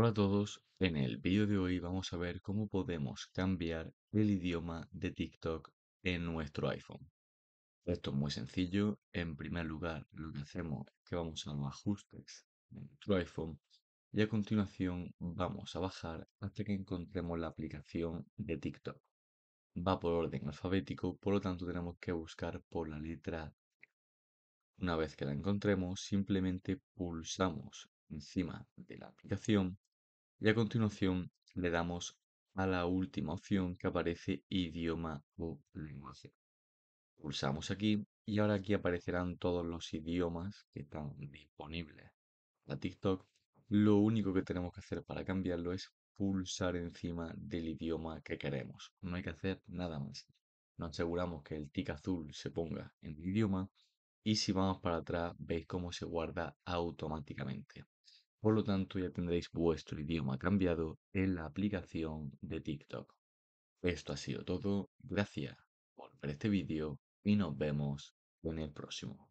Hola a todos, en el vídeo de hoy vamos a ver cómo podemos cambiar el idioma de TikTok en nuestro iPhone. Esto es muy sencillo, en primer lugar lo que hacemos es que vamos a los ajustes de nuestro iPhone y a continuación vamos a bajar hasta que encontremos la aplicación de TikTok. Va por orden alfabético, por lo tanto tenemos que buscar por la letra. Una vez que la encontremos, simplemente pulsamos encima de la aplicación y a continuación le damos a la última opción que aparece idioma o lenguaje. Pulsamos aquí y ahora aquí aparecerán todos los idiomas que están disponibles para TikTok. Lo único que tenemos que hacer para cambiarlo es pulsar encima del idioma que queremos. No hay que hacer nada más. Nos aseguramos que el tic azul se ponga en el idioma y si vamos para atrás veis cómo se guarda automáticamente. Por lo tanto, ya tendréis vuestro idioma cambiado en la aplicación de TikTok. Esto ha sido todo. Gracias por ver este vídeo y nos vemos en el próximo.